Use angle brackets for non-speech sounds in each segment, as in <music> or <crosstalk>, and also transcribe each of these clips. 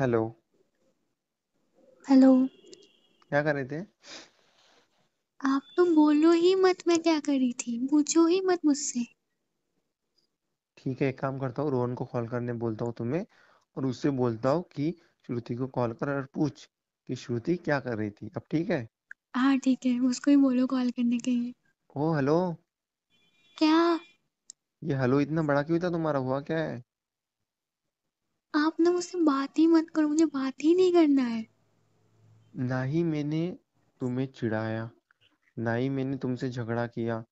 hello hello क्या कर रहे थे आप तो बोलो ही मत मैं क्या कर रही थी पूछो ही मत मुझसे ठीक है एक काम करता हूँ रोहन को कॉल करने बोलता हूँ तुम्हें और उससे बोलता हूँ कि श्रुति को कॉल कर और पूछ कि श्रुति क्या कर रही थी अब ठीक है हाँ ठीक है उसको ही बोलो कॉल करने के लिए ओ हेलो क्या ये हेलो इतना बड़ा क्यों था तुम्हारा हुआ क्या है आप ना मुझसे बात ही मत करो मुझे बात ही नहीं करना है ना ही मैंने तुम्हें चिढ़ाया ना ही मैंने तुमसे झगड़ा किया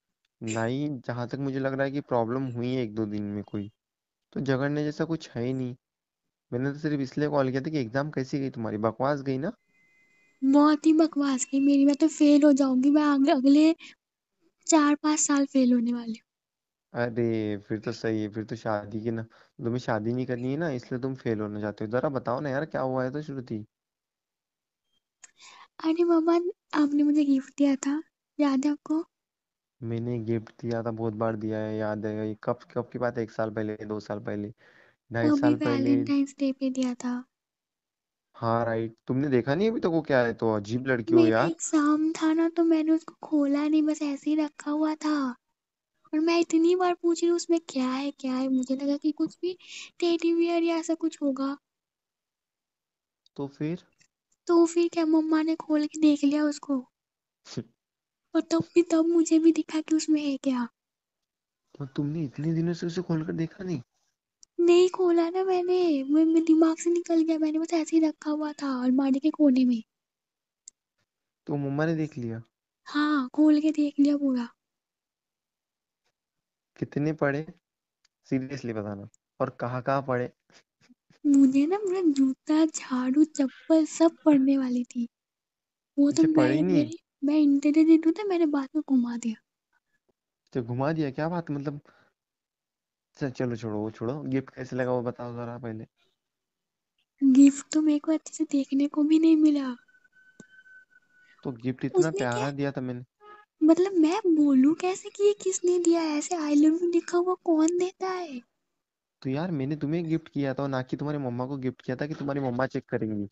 ना ही जहां तक मुझे लग रहा है कि प्रॉब्लम हुई है एक दो दिन में कोई तो झगड़ने जैसा कुछ है ही नहीं मैंने तो सिर्फ इसलिए कॉल किया था कि एग्जाम कैसी गई तुम्हारी बकवास गई ना बहुत ही बकवास गई मेरी मैं तो फेल हो जाऊंगी मैं अगले चार पाँच साल फेल होने वाली हूँ अरे फिर तो सही है फिर तो शादी की ना तुम्हें शादी नहीं करनी है ना इसलिए तुम फेल होना चाहते हो जरा बताओ ना यार क्या हुआ है तो श्रुति अरे मामा आपने मुझे गिफ्ट दिया था याद है आपको मैंने गिफ्ट दिया था बहुत बार दिया है याद है ये कब कब की बात है एक साल पहले दो साल पहले ढाई साल भी पहले वैलेंटाइंस डे पे दिया था हाँ राइट तुमने देखा नहीं अभी तक वो क्या है तो अजीब लड़की हो मेरा यार एग्जाम था ना तो मैंने उसको खोला नहीं बस ऐसे ही रखा हुआ था और मैं इतनी बार पूछ रही हूँ उसमें क्या है क्या है मुझे लगा कि कुछ भी टेडी बियर या ऐसा कुछ होगा तो फिर तो फिर क्या मम्मा ने खोल के देख लिया उसको <laughs> और तब भी तब मुझे भी दिखा कि उसमें है क्या तो तुमने इतने दिनों से उसे खोल कर देखा नहीं नहीं खोला ना मैंने मैं, मैं दिमाग से निकल गया मैंने बस ऐसे ही रखा हुआ था अलमारी के कोने में तो मम्मा ने देख लिया हाँ खोल के देख लिया पूरा कितने पढ़े सीरियसली बताना और कहाँ कहाँ पढ़े मुझे ना मेरा जूता झाड़ू चप्पल सब पढ़ने वाली थी वो तो अच्छा, मैं नहीं मैं इंटेलिजेंट हूँ तो मैंने बाद में घुमा दिया अच्छा घुमा दिया क्या बात मतलब अच्छा, चलो छोड़ो वो छोड़ो गिफ्ट कैसे लगा वो बताओ जरा पहले गिफ्ट तो मेरे को अच्छे से देखने को भी नहीं मिला तो गिफ्ट इतना प्यारा दिया था मैंने मतलब मैं बोलूं कैसे कि ये किसने दिया है ऐसे आई लव यू लिखा हुआ कौन देता है तो यार मैंने तुम्हें गिफ्ट किया था और ना कि तुम्हारी मम्मा को गिफ्ट किया था कि तुम्हारी मम्मा चेक करेंगी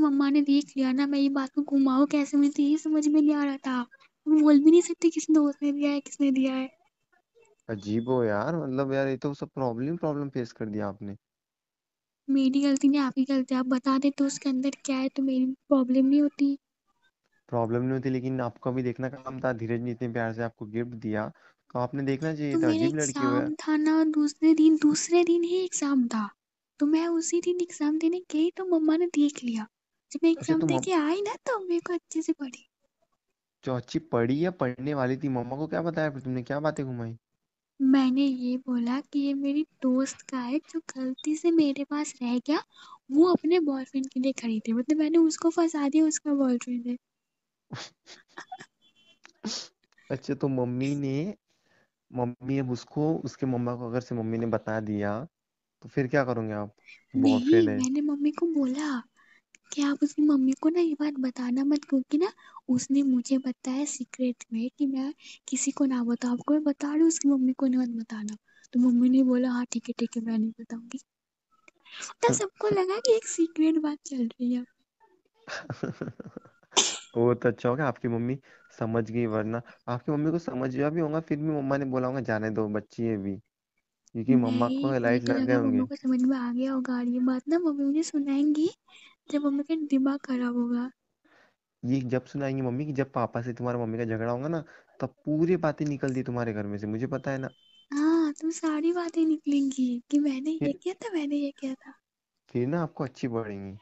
मम्मा ने देख लिया ना मैं ये बात को घुमाऊ कैसे मुझे तो ये समझ में नहीं आ रहा था बोल भी नहीं सकती किसने दोस्त ने दिया है किसने दिया है अजीब हो यार मतलब यार ये तो सब प्रॉब्लम प्रॉब्लम फेस कर दिया आपने मेरी गलती नहीं आपकी गलती आप बता देते तो उसके अंदर क्या है तो मेरी प्रॉब्लम नहीं होती प्रॉब्लम नहीं होती लेकिन आपका भी देखना काम था धीरज ने इतने प्यार से आपको गिफ्ट दिया तो आपने देखना चाहिए तो था अजीब लड़की हो एग्जाम था ना दूसरे दिन दूसरे दिन ही एग्जाम था तो मैं उसी दिन एग्जाम देने गई तो मम्मा ने देख लिया जब मैं अच्छा एग्जाम तुम तो दे के आई ना तो मेरे को अच्छे से पढ़ी जो अच्छी पढ़ी या पढ़ने वाली थी मम्मा को क्या बताया फिर तुमने क्या बातें घुमाई मैंने ये बोला कि ये मेरी दोस्त का है जो गलती से मेरे पास रह गया वो अपने बॉयफ्रेंड के लिए खरीदे मतलब मैंने उसको फंसा दिया उसका बॉयफ्रेंड है <laughs> अच्छा तो मम्मी ने मम्मी अब उसको उसके मम्मा को अगर से मम्मी ने बता दिया तो फिर क्या करोगे आप नहीं बॉयफ्रेंड है मैंने मम्मी को बोला कि आप उसकी मम्मी को ना ये बात बताना मत क्योंकि ना उसने मुझे बताया सीक्रेट में कि मैं किसी को ना बताऊं आपको मैं बता रही उसकी मम्मी को नहीं मत बताना तो मम्मी ने बोला हाँ ठीक है ठीक है मैं नहीं बताऊंगी तो सबको लगा कि एक सीक्रेट बात चल रही है <laughs> वो तो अच्छा होगा आपकी मम्मी समझ गई वरना आपकी मम्मी को समझ गया भी होगा फिर भी मम्मा ने बोला होगा जाने दो बच्ची है भी क्योंकि मम्मा को नहीं लाइट मुझे लग गए लगा मम्मी होंगे को समझ में आ गया होगा और ये बात ना मम्मी मुझे सुनाएंगी जब मम्मी का दिमाग खराब होगा ये जब सुनाएंगी मम्मी कि जब पापा से तुम्हारे मम्मी का झगड़ा होगा ना तब पूरी बातें निकल दी तुम्हारे घर में से मुझे पता है ना हाँ तो सारी बातें निकलेंगी कि मैंने ये किया था मैंने ये किया था फिर ना आपको अच्छी पड़ेंगी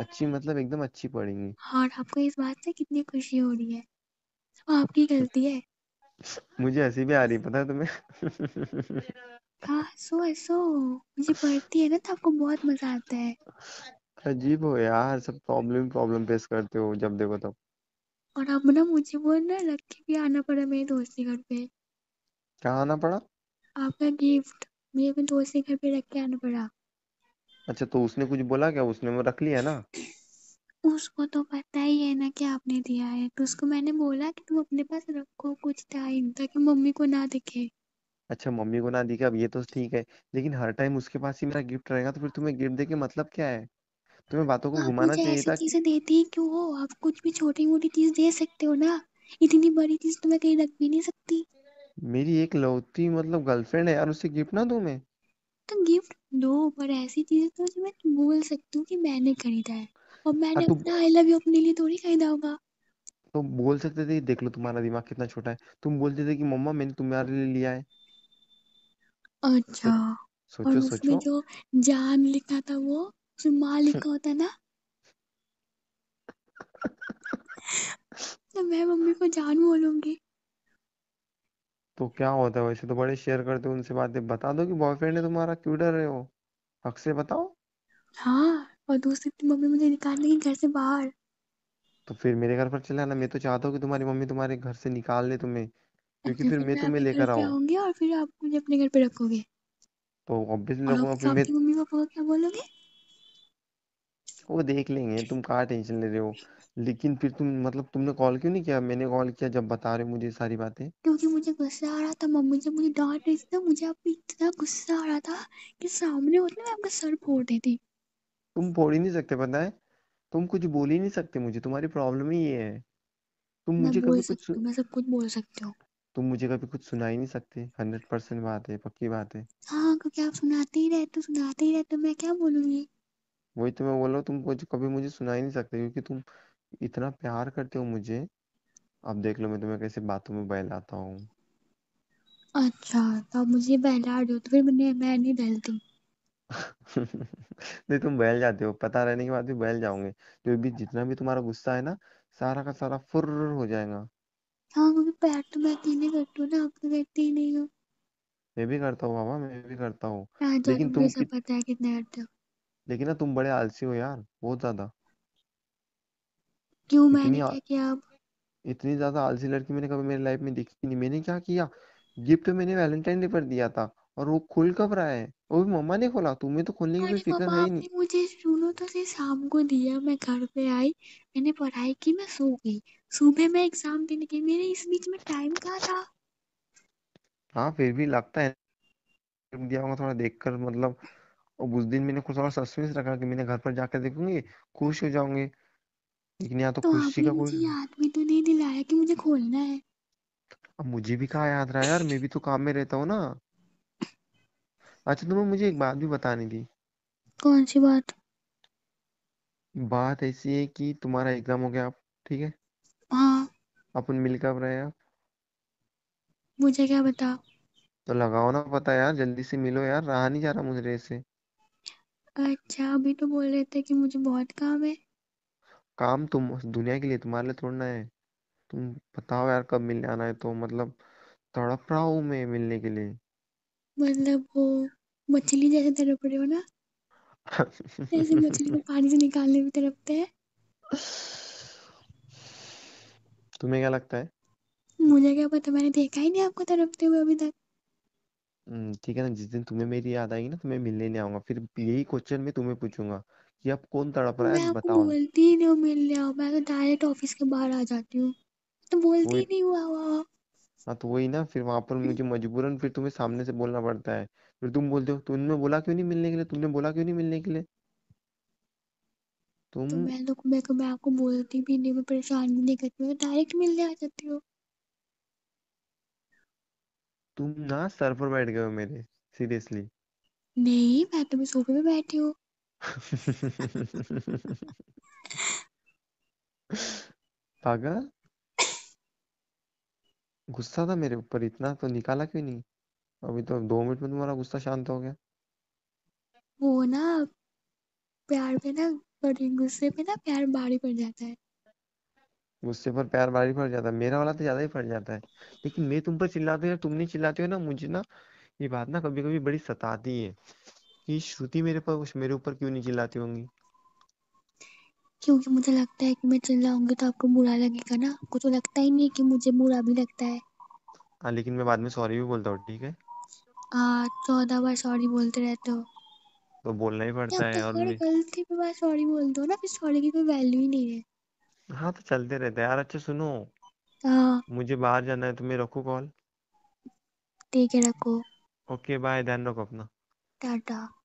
अच्छी मतलब एकदम अच्छी पढ़ेंगी हाँ और आपको इस बात से कितनी खुशी हो रही है सब आपकी गलती है मुझे हंसी भी आ रही पता है तुम्हें हाँ सो सो मुझे पढ़ती है ना तो आपको बहुत मजा आता है अजीब हो यार सब प्रॉब्लम प्रॉब्लम फेस करते हो जब देखो तब और अब ना मुझे वो ना रख के भी आना पड़ा मेरे दोस्त के घर पे क्या आना पड़ा आपका गिफ्ट मुझे अपने दोस्त के घर पे रख के आना पड़ा अच्छा तो उसने कुछ बोला क्या उसने वो रख लिया ना उसको तो पता ही है ना कि आपने दिया है तो उसको मैंने बोला कि तुम अपने पास रखो कुछ टाइम ताकि मम्मी को ना दिखे अच्छा मम्मी को ना दिखे अब ये तो ठीक है लेकिन हर टाइम उसके पास ही मेरा गिफ्ट रहेगा तो फिर तुम्हें गिफ्ट देके मतलब क्या है तुम्हें बातों को आप घुमाना मुझे चाहिए ऐसी था चीजें देती ही क्यों हो आप कुछ भी छोटी मोटी चीज दे सकते हो ना इतनी बड़ी चीज तो मैं कहीं रख भी नहीं सकती मेरी एक लौती मतलब गर्लफ्रेंड है यार उससे गिफ्ट ना दूं मैं तो गिफ्ट दो पर ऐसी चीजें तो जो मैं बोल सकती हूँ कि मैंने खरीदा है और मैंने हाँ, तो अपना आई लव यू अपने लिए थोड़ी खरीदा होगा तो बोल सकते थे देख लो तुम्हारा दिमाग कितना छोटा है तुम बोलते थे कि मम्मा मैंने तुम्हारे लिए लिया है अच्छा सो, और सोचो उसमें जो जान लिखा था वो उसमें माँ <laughs> लिखा होता ना <laughs> तो मैं मम्मी को जान बोलूंगी तो क्या होता है वैसे तो बड़े शेयर करते हो उनसे बातें बता दो कि बॉयफ्रेंड है तुम्हारा क्यों डर रहे हो हक से बताओ हाँ और दूसरी दिन मम्मी मुझे निकाल लेगी घर से बाहर तो फिर मेरे घर पर चले आना मैं तो चाहता हूँ कि तुम्हारी मम्मी तुम्हारे घर से निकाल ले तुम्हें क्योंकि अच्छा, फिर मैं तुम्हें आपके लेकर घर आऊँ आऊंगी और फिर आप मुझे अपने घर पे रखोगे तो ऑब्वियसली और आप फिर मैं आपकी मम्मी पापा को क्या बोलोगे वो देख लेंगे तुम कहा टेंशन ले रहे हो लेकिन फिर तुम मतलब तुमने कॉल क्यों नहीं किया मैंने कॉल किया जब बता रहे हो मुझे सारी बातें क्योंकि मुझे गुस्सा आ रहा था मम्मी जब मुझे डांट रही थी ना मुझे आप इतना गुस्सा आ रहा था कि सामने होते मैं आपका सर फोड़ देती तुम फोड़ ही नहीं सकते पता है तुम कुछ बोल ही नहीं सकते मुझे तुम्हारी प्रॉब्लम ही ये है तुम मुझे कभी कुछ मैं सब कुछ बोल सकती हूँ तुम मुझे कभी कुछ सुना ही नहीं सकते हंड्रेड परसेंट बात है पक्की बात है हाँ क्योंकि आप सुनाते ही रहते सुनाते ही रहते मैं क्या बोलूंगी वही तो मैं बोल रहा हूँ तुम कुछ कभी मुझे सुना ही नहीं सकते क्योंकि तुम इतना प्यार करते हो मुझे अब देख लो मैं तुम्हें कैसे बातों में बहलाता हूँ अच्छा तो मुझे बहला दो तो फिर मैंने मैं नहीं बहलती <laughs> नहीं तुम बहल जाते हो पता रहने के बाद भी बहल जाओगे जो तो भी जितना भी तुम्हारा गुस्सा है ना सारा का सारा फुर्र हो जाएगा हाँ क्योंकि प्यार तो मैं अकेले करती हूँ ना आप तो करती ही नहीं हो मैं भी करता हूँ बाबा मैं भी करता हूँ हाँ, तो लेकिन तुम पता है कितने करते हो लेकिन ना तुम बड़े आलसी हो यार बहुत ज्यादा क्यों मैंने इतनी आ, क्या किया अब इतनी ज्यादा आलसी लड़की मैंने कभी मेरी लाइफ में देखी नहीं मैंने क्या किया गिफ्ट मैंने वैलेंटाइन डे पर दिया था और वो खुल कब रहा है वो भी मम्मा ने खोला तुम्हें तो खोलने की कोई अरे फिक्र है ही नहीं मुझे सुनो तो से शाम को दिया मैं घर पे आई मैंने पढ़ाई की मैं सो गई सुबह मैं एग्जाम देने गई मेरे इस बीच में टाइम कहाँ था हाँ फिर भी लगता है दिया होगा थोड़ा देखकर मतलब और उस दिन मैंने कुछ और सस्पेंस रखा कि मैंने घर पर जाकर देखूंगी खुश हो जाऊंगी लेकिन यहाँ तो तो खुशी का कोई मुझे याद भी तो नहीं दिलाया कि मुझे खोलना है अब मुझे भी कहा याद रहा यार मैं भी तो काम में रहता हूँ ना अच्छा तुम्हें मुझे एक बात भी बतानी थी कौन सी बात बात ऐसी है कि तुम्हारा एग्जाम हो गया ठीक है हाँ अपन मिल कब रहे आप मुझे क्या बताओ तो लगाओ ना पता यार जल्दी से मिलो यार रहा नहीं जा रहा मुझे से अच्छा अभी तो बोल रहे थे कि मुझे बहुत काम है काम तुम दुनिया के लिए तुम्हारे लिए थोड़ी है तुम बताओ यार कब मिलने आना है तो मतलब तड़प रहा हूँ मैं मिलने के लिए मतलब वो मछली जैसे तड़प रहे हो ना जैसे मछली को पानी से निकालने भी तड़पते हैं तुम्हें क्या लगता है मुझे क्या पता मैंने देखा ही नहीं आपको तड़पते हुए अभी तक हम्म, ठीक है ना जिस दिन तुम्हें मेरी याद आएगी ना तुम्हें मिलने नहीं आऊंगा फिर यही क्वेश्चन मैं तुम्हें पूछूंगा कि अब कौन तड़प रहा है मैं आपको बताओ बोलती ही नहीं हूँ मिलने आओ मैं तो डायरेक्ट ऑफिस के बाहर आ जाती हूँ तो बोलती ही नहीं हुआ हुआ हाँ तो वही ना फिर वहां पर मुझे मजबूरन फिर तुम्हें सामने से बोलना पड़ता है फिर तुम बोलते हो तुमने बोला क्यों नहीं मिलने के लिए तुमने बोला क्यों नहीं मिलने के लिए तो तुम तो मैं तो मैं, मैं आपको बोलती भी नहीं मैं परेशान भी नहीं करती मैं डायरेक्ट तो मिलने आ जाती हूँ तुम ना सर पर बैठ गए हो मेरे सीरियसली नहीं मैं तो मैं सोफे पे बैठी हूँ <laughs> पागल गुस्सा था मेरे ऊपर इतना तो निकाला क्यों नहीं अभी तो दो मिनट में तुम्हारा गुस्सा शांत हो गया वो ना प्यार पे ना गुस्से पे ना प्यार भारी पड़ जाता है गुस्से पर प्यार भारी पड़ जाता है मेरा वाला तो ज्यादा ही पड़ जाता है लेकिन मैं तुम पर चिल्लाते हो तुम नहीं चिल्लाते हो ना मुझे ना ये बात ना कभी कभी बड़ी सताती है कि श्रुति मेरे पर कुछ मेरे ऊपर क्यों नहीं चिल्लाती होंगी क्योंकि मुझे लगता है कि मैं चिल्लाऊंगी तो आपको बुरा लगेगा ना आपको तो लगता ही नहीं कि मुझे बुरा भी लगता है हाँ लेकिन मैं बाद में सॉरी भी बोलता हूँ ठीक है हाँ चौदह बार सॉरी बोलते रहते हो तो बोलना ही पड़ता है और गलती पे बार सॉरी बोल दो ना फिर सॉरी की कोई वैल्यू ही नहीं है हाँ तो चलते रहते यार अच्छा सुनो हाँ मुझे बाहर जाना है तुम्हें रखो कॉल ठीक है रखो ओके बाय ध्यान रखो अपना टाटा